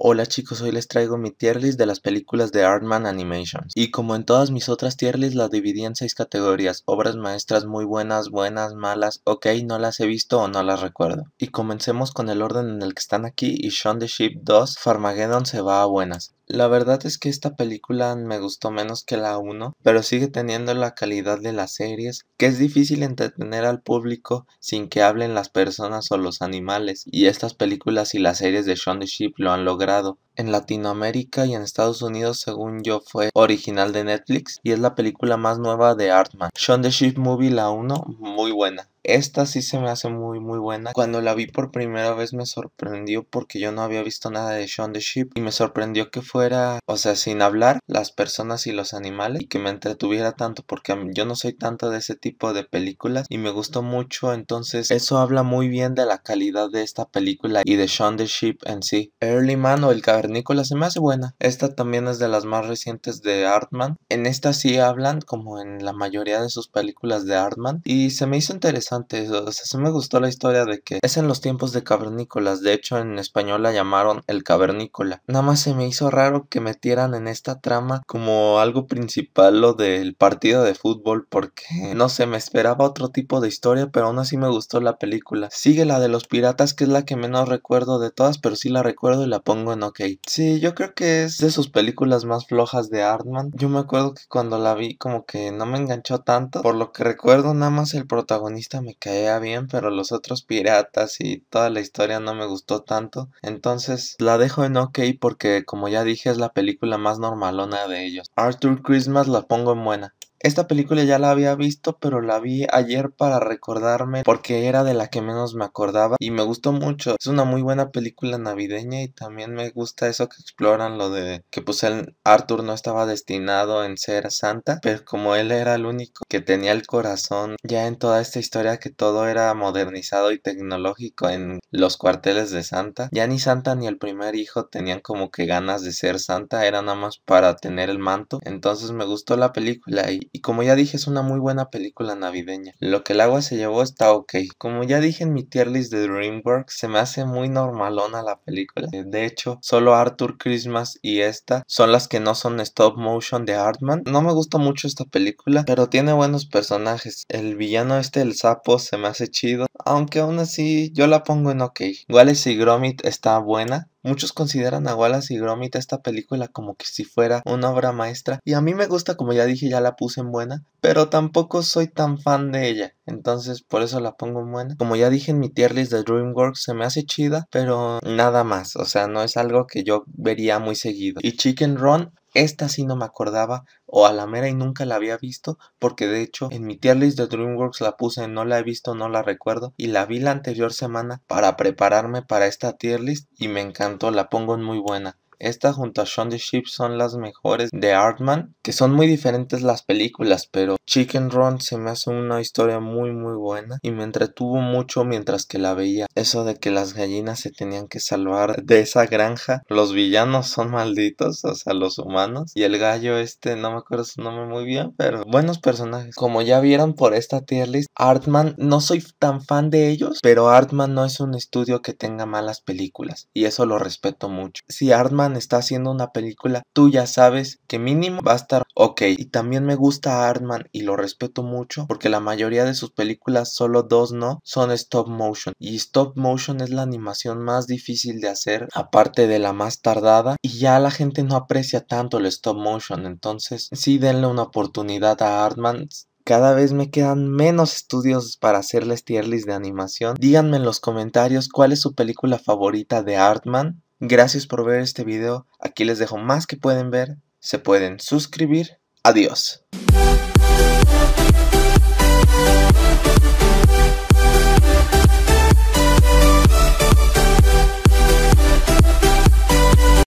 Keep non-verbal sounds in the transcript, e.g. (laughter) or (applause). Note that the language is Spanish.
Hola chicos, hoy les traigo mi tier list de las películas de Artman Animations. Y como en todas mis otras tier lists las dividí en 6 categorías, obras maestras muy buenas, buenas, malas, ok, no las he visto o no las recuerdo. Y comencemos con el orden en el que están aquí y Shaun the Sheep 2, Farmageddon se va a buenas. La verdad es que esta película me gustó menos que la 1, pero sigue teniendo la calidad de las series, que es difícil entretener al público sin que hablen las personas o los animales, y estas películas y las series de Shaun the Sheep lo han logrado. En Latinoamérica y en Estados Unidos, según yo, fue original de Netflix y es la película más nueva de Artman. Shaun the Sheep Movie la 1, muy buena. Esta sí se me hace muy muy buena. Cuando la vi por primera vez me sorprendió porque yo no había visto nada de Shaun the Sheep y me sorprendió que fuera, o sea, sin hablar, las personas y los animales y que me entretuviera tanto porque yo no soy tanto de ese tipo de películas y me gustó mucho, entonces eso habla muy bien de la calidad de esta película y de Shaun the Sheep en sí. Early Man o El Cavernícola se me hace buena. Esta también es de las más recientes de Artman. En esta sí hablan como en la mayoría de sus películas de Artman y se me hizo interesante o sea, sí me gustó la historia de que es en los tiempos de cavernícolas. De hecho, en español la llamaron el cavernícola. Nada más se me hizo raro que metieran en esta trama como algo principal lo del partido de fútbol porque (laughs) no sé, me esperaba otro tipo de historia, pero aún así me gustó la película. Sigue la de los piratas, que es la que menos recuerdo de todas, pero sí la recuerdo y la pongo en OK. Sí, yo creo que es de sus películas más flojas de Artman. Yo me acuerdo que cuando la vi como que no me enganchó tanto, por lo que recuerdo nada más el protagonista me caía bien, pero los otros piratas y toda la historia no me gustó tanto. Entonces la dejo en OK porque como ya dije es la película más normalona de ellos. Arthur Christmas la pongo en buena. Esta película ya la había visto, pero la vi ayer para recordarme porque era de la que menos me acordaba y me gustó mucho. Es una muy buena película navideña y también me gusta eso que exploran lo de que pues el Arthur no estaba destinado en ser santa, pero como él era el único que tenía el corazón ya en toda esta historia que todo era modernizado y tecnológico en los cuarteles de Santa, ya ni Santa ni el primer hijo tenían como que ganas de ser santa, era nada más para tener el manto. Entonces me gustó la película y y, como ya dije es una muy buena película navideña. Lo que el agua se llevó está ok. Como ya dije en mi tier list de DreamWorks, se me hace muy normalona la película. Eh, de hecho, solo Arthur Christmas y esta son las que no son stop motion de Hartman. No me gusta mucho esta película, pero tiene buenos personajes. El villano este, el sapo, se me hace chido. Aunque aún así yo la pongo en ok. Wallace y Gromit está buena. Muchos consideran a Wallace y Gromit esta película como que si fuera una obra maestra y a mí me gusta, como ya dije, ya la puse en buena, pero tampoco soy tan fan de ella, entonces por eso la pongo en buena. Como ya dije en mi tier list de DreamWorks, se me hace chida, pero nada más, o sea, no es algo que yo vería muy seguido. Y Chicken Run esta sí no me acordaba o a la mera y nunca la había visto porque de hecho en mi tier list de DreamWorks la puse no la he visto, no la recuerdo y la vi la anterior semana para prepararme para esta tier list y me encantó, la pongo en muy buena. Esta junto a Shaun the Sheep son las mejores de Artman, que son muy diferentes las películas, pero Chicken Run se me hace una historia muy muy buena y me entretuvo mucho mientras que la veía. Eso de que las gallinas se tenían que salvar de esa granja, los villanos son malditos, o sea, los humanos y el gallo este, no me acuerdo su nombre muy bien, pero buenos personajes. Como ya vieron por esta tier list, Artman no soy tan fan de ellos, pero Artman no es un estudio que tenga malas películas y eso lo respeto mucho. Si Artman está haciendo una película, tú ya sabes que mínimo va a estar ok. Y también me gusta a Artman y lo respeto mucho porque la mayoría de sus películas, solo dos no, son stop motion. Y stop motion es la animación más difícil de hacer, aparte de la más tardada. Y ya la gente no aprecia tanto el stop motion. Entonces, sí denle una oportunidad a Artman cada vez me quedan menos estudios para hacerles tier list de animación. Díganme en los comentarios cuál es su película favorita de Artman. Gracias por ver este video. Aquí les dejo más que pueden ver. Se pueden suscribir. Adiós.